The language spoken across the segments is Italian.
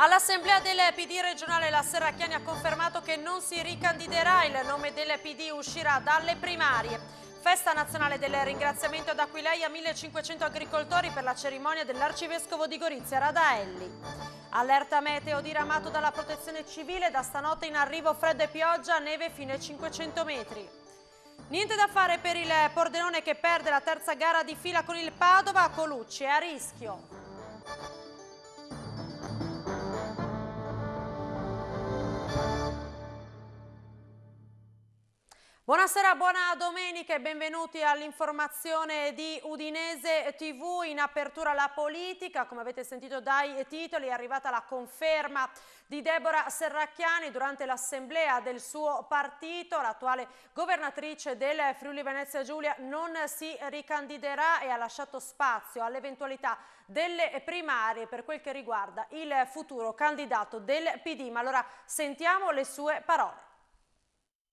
All'assemblea del PD regionale la Serracchiani ha confermato che non si ricandiderà, il nome del PD uscirà dalle primarie. Festa nazionale del ringraziamento ad Aquileia 1500 agricoltori per la cerimonia dell'arcivescovo di Gorizia Radaelli. Allerta meteo diramato dalla protezione civile, da stanotte in arrivo freddo e pioggia, neve fino ai 500 metri. Niente da fare per il Pordenone che perde la terza gara di fila con il Padova, Colucci è a rischio. Buonasera, buona domenica e benvenuti all'informazione di Udinese TV. In apertura la politica, come avete sentito dai titoli, è arrivata la conferma di Deborah Serracchiani durante l'assemblea del suo partito. L'attuale governatrice del Friuli Venezia Giulia non si ricandiderà e ha lasciato spazio all'eventualità delle primarie per quel che riguarda il futuro candidato del PD. Ma allora sentiamo le sue parole.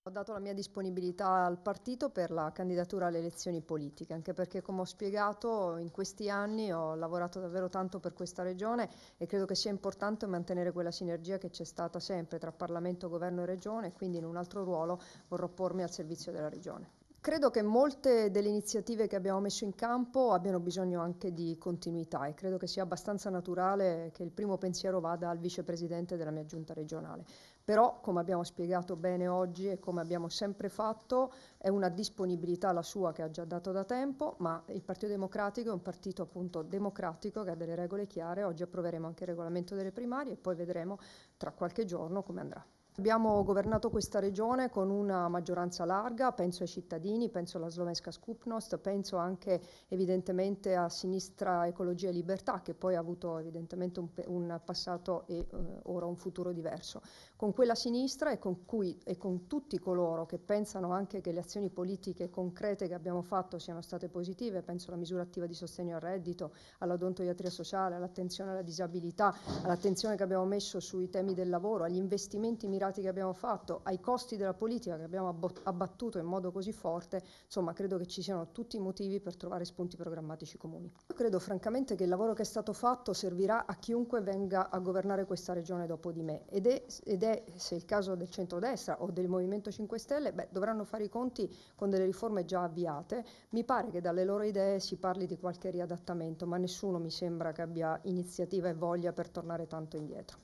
Ho dato la mia disponibilità al partito per la candidatura alle elezioni politiche, anche perché come ho spiegato in questi anni ho lavorato davvero tanto per questa regione e credo che sia importante mantenere quella sinergia che c'è stata sempre tra Parlamento, Governo e Regione, quindi in un altro ruolo vorrò pormi al servizio della regione. Credo che molte delle iniziative che abbiamo messo in campo abbiano bisogno anche di continuità e credo che sia abbastanza naturale che il primo pensiero vada al vicepresidente della mia giunta regionale però come abbiamo spiegato bene oggi e come abbiamo sempre fatto è una disponibilità la sua che ha già dato da tempo, ma il Partito Democratico è un partito appunto democratico che ha delle regole chiare, oggi approveremo anche il regolamento delle primarie e poi vedremo tra qualche giorno come andrà. Abbiamo governato questa regione con una maggioranza larga, penso ai cittadini, penso alla Slovenska Skupnost, penso anche evidentemente a Sinistra Ecologia e Libertà che poi ha avuto evidentemente un, un passato e eh, ora un futuro diverso. Con quella sinistra e con, cui, e con tutti coloro che pensano anche che le azioni politiche concrete che abbiamo fatto siano state positive, penso alla misura attiva di sostegno al reddito, all'odontoiatria sociale, all'attenzione alla disabilità, all'attenzione che abbiamo messo sui temi del lavoro, agli investimenti mirati pirati che abbiamo fatto, ai costi della politica che abbiamo abbattuto in modo così forte, insomma credo che ci siano tutti i motivi per trovare spunti programmatici comuni. Io credo francamente che il lavoro che è stato fatto servirà a chiunque venga a governare questa regione dopo di me ed è, ed è se è il caso del centrodestra o del Movimento 5 Stelle, beh, dovranno fare i conti con delle riforme già avviate. Mi pare che dalle loro idee si parli di qualche riadattamento, ma nessuno mi sembra che abbia iniziativa e voglia per tornare tanto indietro.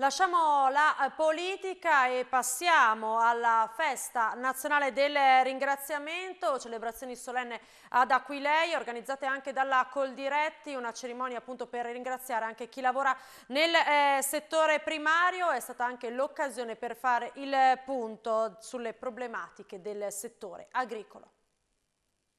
Lasciamo la eh, politica e passiamo alla festa nazionale del ringraziamento, celebrazioni solenne ad Aquilei, organizzate anche dalla Coldiretti, una cerimonia appunto per ringraziare anche chi lavora nel eh, settore primario, è stata anche l'occasione per fare il punto sulle problematiche del settore agricolo.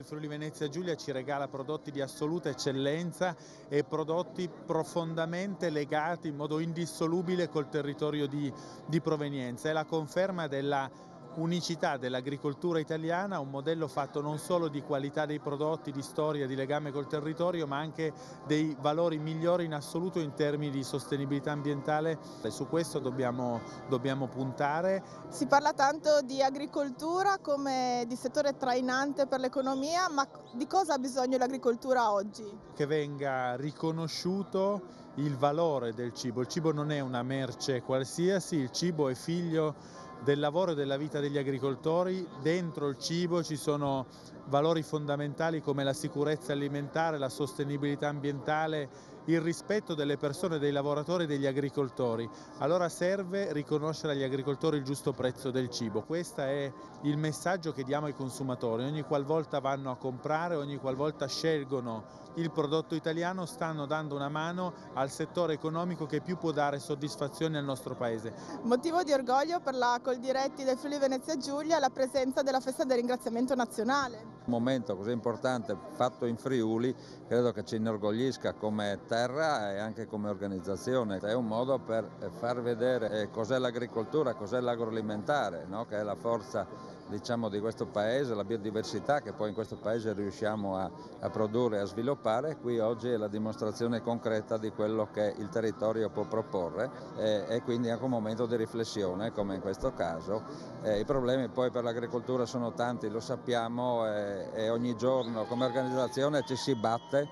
Il Friuli Venezia Giulia ci regala prodotti di assoluta eccellenza e prodotti profondamente legati in modo indissolubile col territorio di, di provenienza. È la conferma della unicità dell'agricoltura italiana, un modello fatto non solo di qualità dei prodotti, di storia, di legame col territorio, ma anche dei valori migliori in assoluto in termini di sostenibilità ambientale e su questo dobbiamo, dobbiamo puntare. Si parla tanto di agricoltura come di settore trainante per l'economia, ma di cosa ha bisogno l'agricoltura oggi? Che venga riconosciuto il valore del cibo, il cibo non è una merce qualsiasi, il cibo è figlio del lavoro e della vita degli agricoltori, dentro il cibo ci sono valori fondamentali come la sicurezza alimentare, la sostenibilità ambientale, il rispetto delle persone, dei lavoratori e degli agricoltori. Allora serve riconoscere agli agricoltori il giusto prezzo del cibo. Questo è il messaggio che diamo ai consumatori. Ogni qualvolta vanno a comprare, ogni qualvolta scelgono il prodotto italiano stanno dando una mano al settore economico che più può dare soddisfazione al nostro paese. Motivo di orgoglio per la Coldiretti del Friuli Venezia Giulia è la presenza della festa del ringraziamento nazionale. Un momento così importante fatto in Friuli credo che ci inorgoglisca come terra e anche come organizzazione. È un modo per far vedere eh, cos'è l'agricoltura, cos'è l'agroalimentare, no? che è la forza diciamo, di questo paese, la biodiversità che poi in questo paese riusciamo a, a produrre e a sviluppare, qui oggi è la dimostrazione concreta di quello che il territorio può proporre eh, e quindi anche un momento di riflessione come in questo caso. Eh, I problemi poi per l'agricoltura sono tanti, lo sappiamo eh, e ogni giorno come organizzazione ci si batte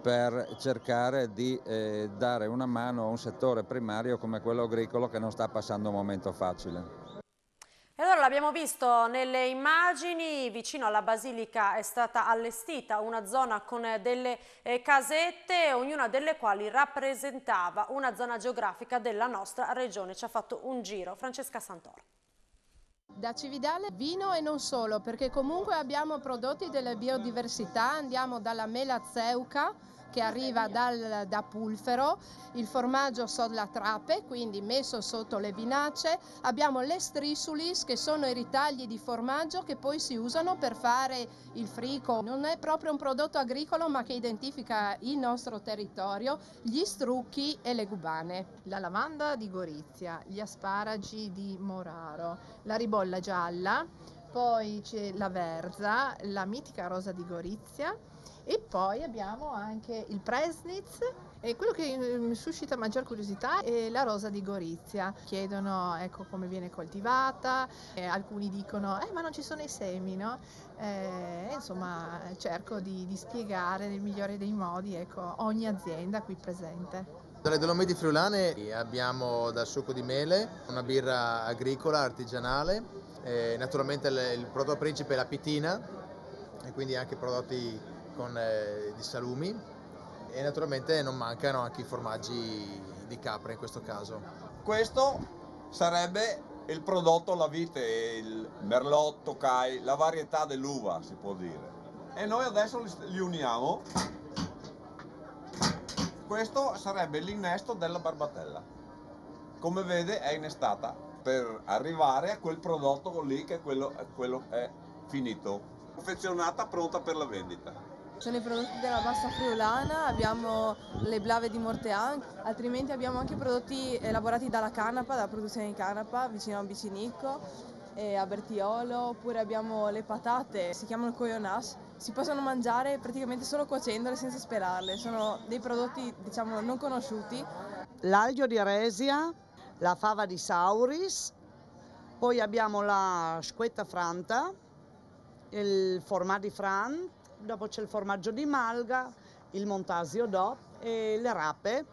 per cercare di eh, dare una mano a un settore primario come quello agricolo che non sta passando un momento facile abbiamo visto nelle immagini, vicino alla Basilica è stata allestita una zona con delle eh, casette, ognuna delle quali rappresentava una zona geografica della nostra regione. Ci ha fatto un giro Francesca Santoro. Da Cividale vino e non solo, perché comunque abbiamo prodotti della biodiversità, andiamo dalla mela zeuca, che arriva dal, da Pulfero, il formaggio sono la trape, quindi messo sotto le vinacce, abbiamo le strisulis che sono i ritagli di formaggio che poi si usano per fare il frico. Non è proprio un prodotto agricolo ma che identifica il nostro territorio, gli strucchi e le gubane. La lavanda di Gorizia, gli asparagi di Moraro, la ribolla gialla, poi c'è la verza, la mitica rosa di Gorizia, e poi abbiamo anche il Presnitz e quello che ehm, mi suscita maggior curiosità è la rosa di Gorizia. Chiedono ecco, come viene coltivata, eh, alcuni dicono eh, ma non ci sono i semi, no? Eh, insomma cerco di, di, spiegare nel migliore dei modi ecco, ogni azienda qui presente. Dalle Dolomiti Friulane abbiamo dal succo di mele, una birra agricola, artigianale, naturalmente il prodotto principe è la pitina e quindi anche prodotti con eh, di salumi e naturalmente non mancano anche i formaggi di capra in questo caso. Questo sarebbe il prodotto la vite, il merlotto, cai, la varietà dell'uva si può dire. E noi adesso li, uniamo. Questo sarebbe l'innesto della barbatella. Come vede è innestata per arrivare a quel prodotto lì che quello, quello è finito. Confezionata, pronta per la vendita sono i prodotti della bassa friulana, abbiamo le blave di Mortean, altrimenti abbiamo anche prodotti elaborati dalla canapa, dalla produzione di canapa vicino a Bicinicco e a Bertiolo, oppure abbiamo le patate, si chiamano coyonas, si possono mangiare praticamente solo cuocendole senza spelarle, sono dei prodotti diciamo non conosciuti. L'aglio di Aresia, la fava di Sauris, poi abbiamo la squetta franta, il formaggio di Frant, dopo c'è il formaggio di malga, il montasio DO e le rape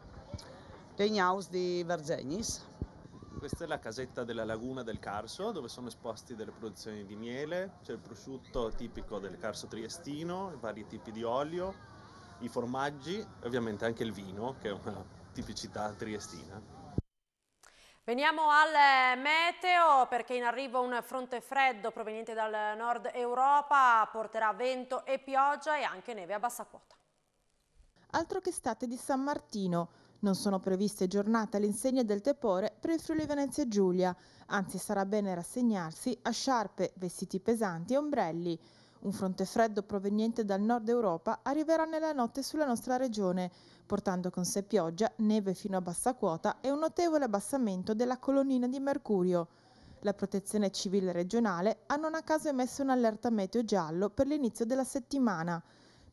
degli house di Vergenis. Questa è la casetta della laguna del Carso dove sono esposti delle produzioni di miele, c'è il prosciutto tipico del Carso triestino, vari tipi di olio, i formaggi e ovviamente anche il vino che è una tipicità triestina. Veniamo al eh, meteo perché in arrivo un fronte freddo proveniente dal nord Europa porterà vento e pioggia e anche neve a bassa quota. Altro che estate di San Martino. Non sono previste giornate all'insegna del tepore per il Friuli Venezia Giulia, anzi sarà bene rassegnarsi a sciarpe, vestiti pesanti e ombrelli. Un fronte freddo proveniente dal nord Europa arriverà nella notte sulla nostra regione, portando con sé pioggia, neve fino a bassa quota e un notevole abbassamento della colonnina di mercurio. La Protezione Civile regionale ha non a caso emesso un'allerta meteo giallo per l'inizio della settimana.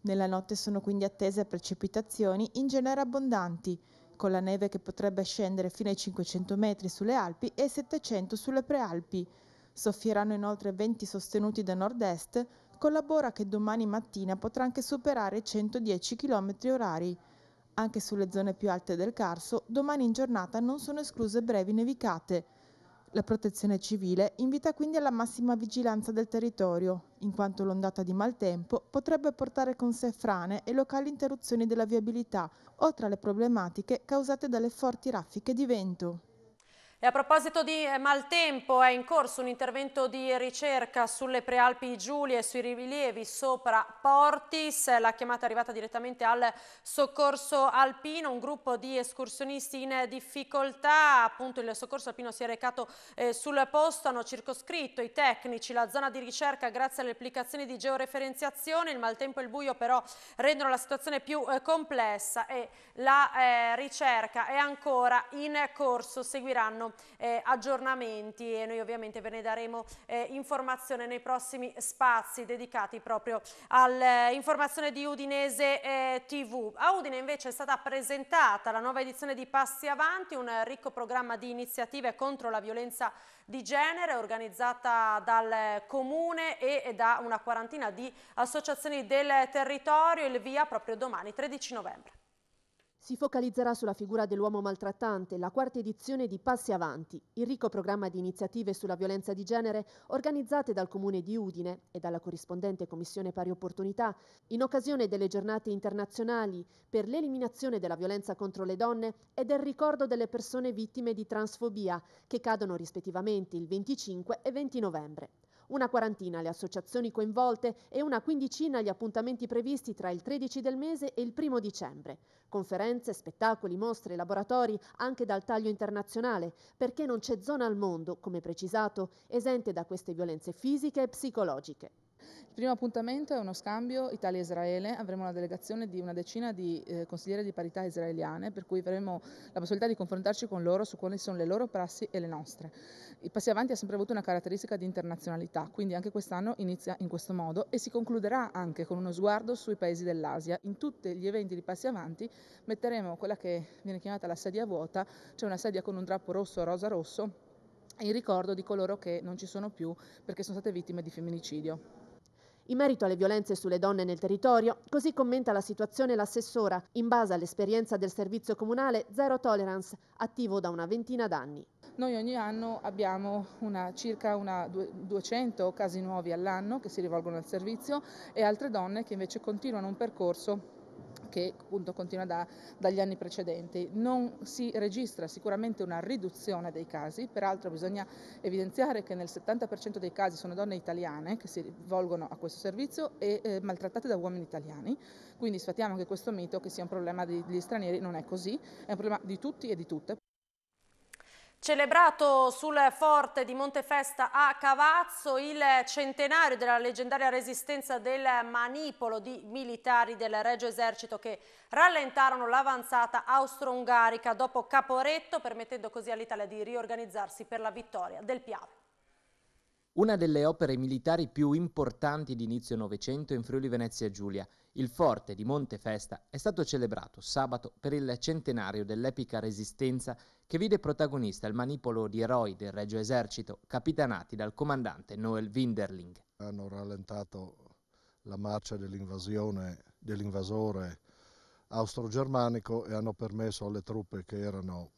Nella notte sono quindi attese precipitazioni in genere abbondanti, con la neve che potrebbe scendere fino ai 500 metri sulle Alpi e 700 sulle Prealpi. Soffieranno inoltre venti sostenuti da nord-est, collabora che domani mattina potrà anche superare i 110 km orari. Anche sulle zone più alte del Carso, domani in giornata non sono escluse brevi nevicate. La protezione civile invita quindi alla massima vigilanza del territorio, in quanto l'ondata di maltempo potrebbe portare con sé frane e locali interruzioni della viabilità, oltre alle problematiche causate dalle forti raffiche di vento. E a proposito di eh, maltempo, è in corso un intervento di ricerca sulle prealpi Giulie e sui rilievi sopra Portis. La chiamata è arrivata direttamente al soccorso alpino, un gruppo di escursionisti in difficoltà. Appunto il soccorso alpino si è recato eh, sul posto, hanno circoscritto i tecnici la zona di ricerca grazie alle applicazioni di georeferenziazione. Il maltempo e il buio però rendono la situazione più eh, complessa e la eh, ricerca è ancora in corso. Seguiranno eh, aggiornamenti e noi ovviamente ve ne daremo eh, informazione nei prossimi spazi dedicati proprio all'informazione eh, di Udinese eh, TV. A Udine invece è stata presentata la nuova edizione di Passi Avanti, un ricco programma di iniziative contro la violenza di genere organizzata dal Comune e da una quarantina di associazioni del territorio, il via proprio domani 13 novembre. Si focalizzerà sulla figura dell'uomo maltrattante la quarta edizione di Passi Avanti, il ricco programma di iniziative sulla violenza di genere organizzate dal Comune di Udine e dalla corrispondente Commissione Pari Opportunità in occasione delle giornate internazionali per l'eliminazione della violenza contro le donne e del ricordo delle persone vittime di transfobia che cadono rispettivamente il 25 e 20 novembre. Una quarantina le associazioni coinvolte e una quindicina gli appuntamenti previsti tra il 13 del mese e il 1 dicembre. Conferenze, spettacoli, mostre, laboratori anche dal taglio internazionale, perché non c'è zona al mondo, come precisato, esente da queste violenze fisiche e psicologiche. Il primo appuntamento è uno scambio Italia-Israele, avremo una delegazione di una decina di eh, consigliere di parità israeliane, per cui avremo la possibilità di confrontarci con loro su quali sono le loro prassi e le nostre. I passi avanti ha sempre avuto una caratteristica di internazionalità, quindi anche quest'anno inizia in questo modo e si concluderà anche con uno sguardo sui paesi dell'Asia. In tutti gli eventi di passi avanti metteremo quella che viene chiamata la sedia vuota, cioè una sedia con un drappo rosso rosa rosso in ricordo di coloro che non ci sono più perché sono state vittime di femminicidio. In merito alle violenze sulle donne nel territorio, così commenta la situazione l'assessora, in base all'esperienza del servizio comunale Zero Tolerance, attivo da una ventina d'anni. Noi ogni anno abbiamo una, circa una 200 casi nuovi all'anno che si rivolgono al servizio e altre donne che invece continuano un percorso che appunto continua da, dagli anni precedenti. Non si registra sicuramente una riduzione dei casi, peraltro bisogna evidenziare che nel 70% dei casi sono donne italiane che si rivolgono a questo servizio e eh, maltrattate da uomini italiani, quindi sfatiamo anche questo mito che sia un problema degli stranieri, non è così, è un problema di tutti e di tutte. Celebrato sul forte di Montefesta a Cavazzo il centenario della leggendaria resistenza del manipolo di militari del Regio Esercito che rallentarono l'avanzata austro-ungarica dopo Caporetto permettendo così all'Italia di riorganizzarsi per la vittoria del Piave. Una delle opere militari più importanti di inizio Novecento in Friuli Venezia Giulia, il forte di Montefesta, è stato celebrato sabato per il centenario dell'epica resistenza che vide protagonista il manipolo di eroi del Regio Esercito, capitanati dal comandante Noel Winderling. Hanno rallentato la marcia dell'invasione dell'invasore austro-germanico e hanno permesso alle truppe che erano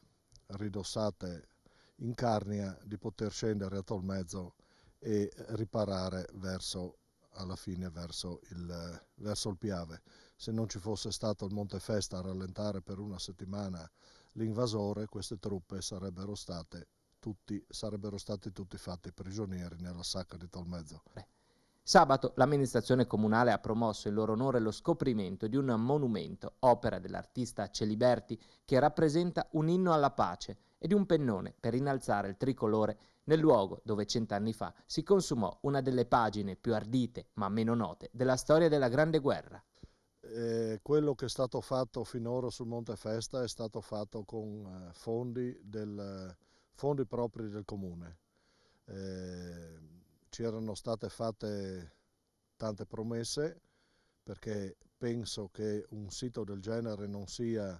ridossate in Carnia di poter scendere a Tolmezzo e riparare verso, alla fine verso il, verso il Piave. Se non ci fosse stato il Monte Festa a rallentare per una settimana l'invasore, queste truppe sarebbero state tutti, sarebbero stati tutti fatti prigionieri nella sacca di Tolmezzo. Sabato l'amministrazione comunale ha promosso in loro onore lo scoprimento di un monumento, opera dell'artista Celiberti, che rappresenta un inno alla pace e di un pennone per innalzare il tricolore nel luogo dove cent'anni fa si consumò una delle pagine più ardite ma meno note della storia della Grande Guerra. Eh, quello che è stato fatto finora sul Monte Festa è stato fatto con eh, fondi, del, fondi, propri del comune. Eh, ci erano state fatte tante promesse perché penso che un sito del genere non sia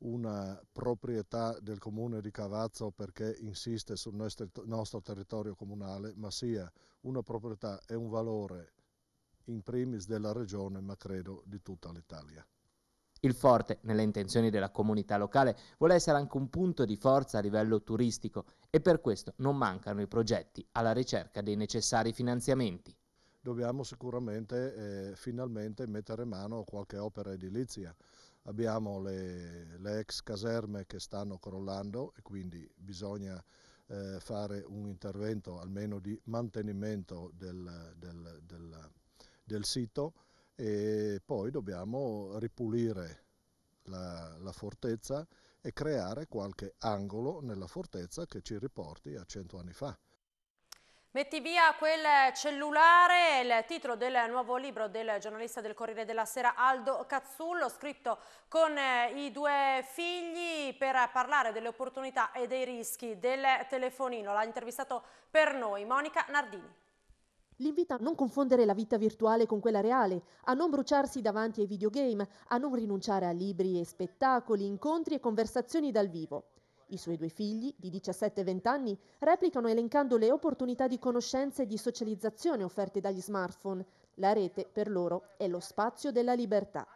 una proprietà del comune di Cavazzo perché insiste sul nostro, nostro territorio comunale, ma sia una proprietà e un valore in primis della regione, ma credo di tutta l'Italia. Il forte, nelle intenzioni della comunità locale, vuole essere anche un punto di forza a livello turistico e per questo non mancano i progetti alla ricerca dei necessari finanziamenti dobbiamo sicuramente eh, finalmente mettere mano a qualche opera edilizia. Abbiamo le, le ex caserme che stanno crollando e quindi bisogna eh, fare un intervento almeno di mantenimento del, del, del, del sito e poi dobbiamo ripulire la, la, fortezza e creare qualche angolo nella fortezza che ci riporti a cento anni fa. Metti via quel cellulare, il titolo del nuovo libro del giornalista del Corriere della Sera Aldo Cazzullo, scritto con eh, i due figli per parlare delle opportunità e dei rischi del telefonino. L'ha intervistato per noi Monica Nardini. L'invita a non confondere la vita virtuale con quella reale, a non bruciarsi davanti ai videogame, a non rinunciare a libri e spettacoli, incontri e conversazioni dal vivo. I suoi due figli, di 17 e 20 anni, replicano elencando le opportunità di conoscenza e di socializzazione offerte dagli smartphone. La rete, per loro, è lo spazio della libertà.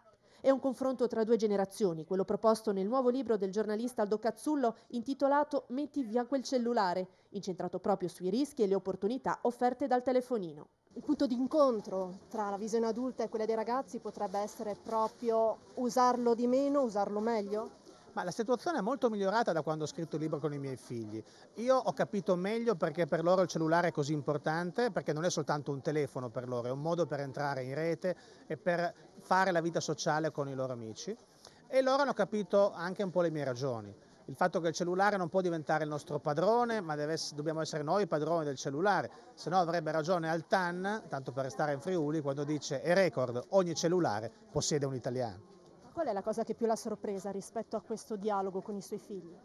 È un confronto tra due generazioni, quello proposto nel nuovo libro del giornalista Aldo Cazzullo intitolato Metti via quel cellulare, incentrato proprio sui rischi e le opportunità offerte dal telefonino. Il punto d'incontro tra la visione adulta e quella dei ragazzi potrebbe essere proprio usarlo di meno, usarlo meglio? Ma la situazione è molto migliorata da quando ho scritto il libro con i miei figli. Io ho capito meglio perché per loro il cellulare è così importante, perché non è soltanto un telefono per loro, è un modo per entrare in rete e per fare la vita sociale con i loro amici. E loro hanno capito anche un po' le mie ragioni il fatto che il cellulare non può diventare il nostro padrone, ma essere, dobbiamo essere noi i padroni del cellulare, se no avrebbe ragione Altan, tanto per restare in Friuli, quando dice è record, ogni cellulare possiede un italiano. Qual è la cosa che più l'ha sorpresa rispetto a questo dialogo con i suoi figli?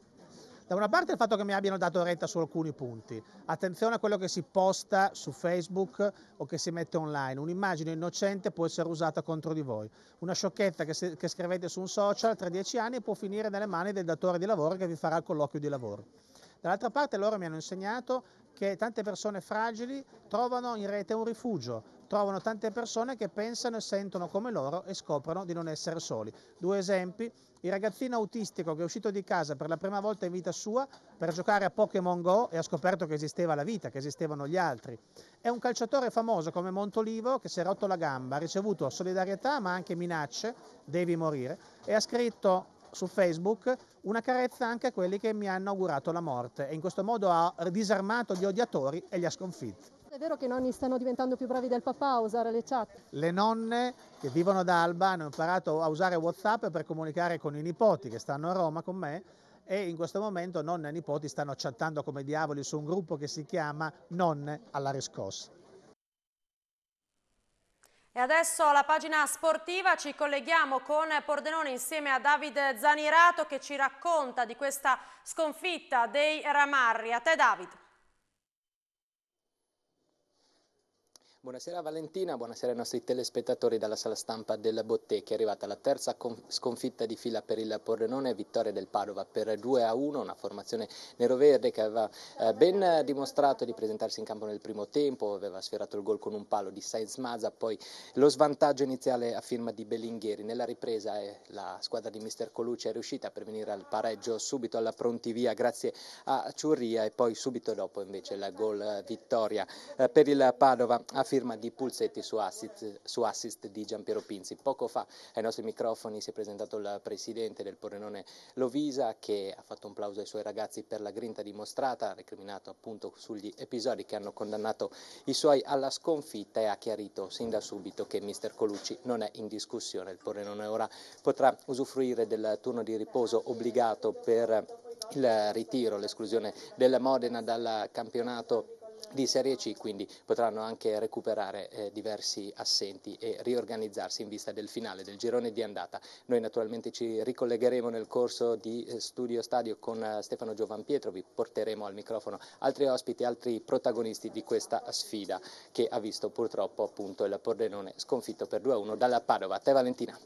Da una parte il fatto che mi abbiano dato retta su alcuni punti, attenzione a quello che si posta su Facebook o che si mette online, un'immagine innocente può essere usata contro di voi, una sciocchezza che, se, che scrivete su un social tra dieci anni può finire nelle mani del datore di lavoro che vi farà il colloquio di lavoro. Dall'altra parte loro mi hanno insegnato che tante persone fragili trovano in rete un rifugio, trovano tante persone che pensano e sentono come loro e scoprono di non essere soli. Due esempi, il ragazzino autistico che è uscito di casa per la prima volta in vita sua per giocare a Pokémon Go e ha scoperto che esisteva la vita, che esistevano gli altri. È un calciatore famoso come Montolivo che si è rotto la gamba, ha ricevuto solidarietà ma anche minacce, devi morire, e ha scritto su Facebook una carezza anche a quelli che mi hanno augurato la morte e in questo modo ha disarmato gli odiatori e li ha sconfitti. È vero che i nonni stanno diventando più bravi del papà a usare le chat? Le nonne che vivono da Alba hanno imparato a usare WhatsApp per comunicare con i nipoti che stanno a Roma con me e in questo momento nonne e nipoti stanno chattando come diavoli su un gruppo che si chiama Nonne alla riscossa. E adesso alla pagina sportiva ci colleghiamo con Pordenone insieme a David Zanirato che ci racconta di questa sconfitta dei Ramarri. A te David. Buonasera Valentina, buonasera ai nostri telespettatori dalla sala stampa della Bottecchi. È arrivata la terza sconfitta di fila per il Pordenone, vittoria del Padova per 2 a 1, una formazione nero-verde che aveva eh, ben dimostrato di presentarsi in campo nel primo tempo, aveva sferrato il gol con un palo di Sainz Maza, poi lo svantaggio iniziale a firma di Bellingheri. Nella ripresa eh, la squadra di Mister Colucci è riuscita a prevenire al pareggio subito alla prontivia grazie a Ciurria e poi subito dopo invece la gol eh, vittoria per il Padova a firma firma di Pulsetti su assist, su assist di Giampiero Pinzi. Poco fa ai nostri microfoni si è presentato il presidente del Porrenone Lovisa che ha fatto un plauso ai suoi ragazzi per la grinta dimostrata, recriminato appunto sugli episodi che hanno condannato i suoi alla sconfitta e ha chiarito sin da subito che mister Colucci non è in discussione. Il Porrenone ora potrà usufruire del turno di riposo obbligato per il ritiro, l'esclusione della Modena dal campionato di Serie C, quindi potranno anche recuperare eh, diversi assenti e riorganizzarsi in vista del finale del girone di andata. Noi naturalmente ci ricollegheremo nel corso di eh, Studio Stadio con eh, Stefano Giovan Pietro, vi porteremo al microfono altri ospiti, altri protagonisti di questa sfida che ha visto purtroppo appunto il Pordenone sconfitto per 2-1 dalla Padova. A te Valentina.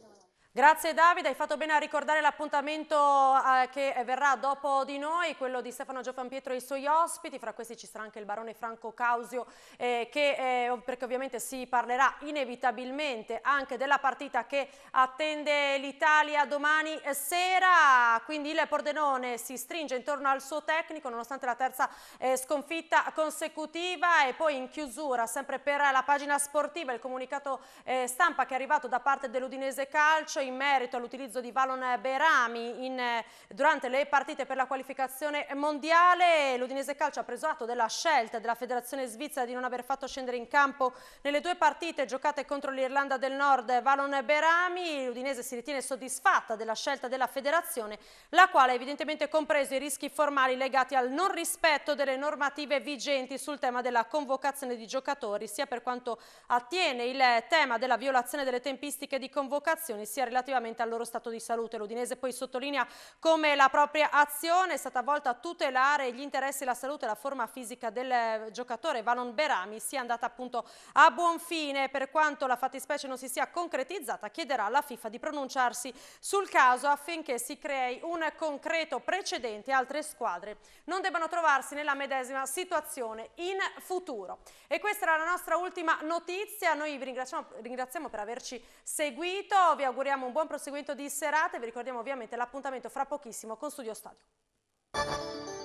Grazie Davide, hai fatto bene a ricordare l'appuntamento eh, che eh, verrà dopo di noi, quello di Stefano Giovanpietro e i suoi ospiti, fra questi ci sarà anche il barone Franco Causio, eh, che, eh, perché ovviamente si parlerà inevitabilmente anche della partita che attende l'Italia domani sera, quindi il Pordenone si stringe intorno al suo tecnico nonostante la terza eh, sconfitta consecutiva e poi in chiusura, sempre per la pagina sportiva, il comunicato eh, stampa che è arrivato da parte dell'Udinese Calcio, calcio in merito all'utilizzo di Valon Berami in, eh, durante le partite per la qualificazione mondiale. L'Udinese Calcio ha preso atto della scelta della Federazione Svizzera di non aver fatto scendere in campo nelle due partite giocate contro l'Irlanda del Nord Valon Berami. L'Udinese si ritiene soddisfatta della scelta della Federazione, la quale ha evidentemente compreso i rischi formali legati al non rispetto delle normative vigenti sul tema della convocazione di giocatori, sia per quanto attiene il tema della violazione delle tempistiche di convocazioni, sia relativamente al loro stato di salute. L'Udinese poi sottolinea come la propria azione è stata volta a tutelare gli interessi, la salute e la forma fisica del giocatore Valon Berami sia andata appunto a buon fine. Per quanto la fattispecie non si sia concretizzata, chiederà alla FIFA di pronunciarsi sul caso affinché si crei un concreto precedente e altre squadre non debbano trovarsi nella medesima situazione in futuro. E questa era la nostra ultima notizia. Noi vi ringraziamo, ringraziamo per averci seguito. Vi auguriamo auguriamo un buon proseguimento di serata e vi ricordiamo ovviamente l'appuntamento fra pochissimo con Studio Stadio.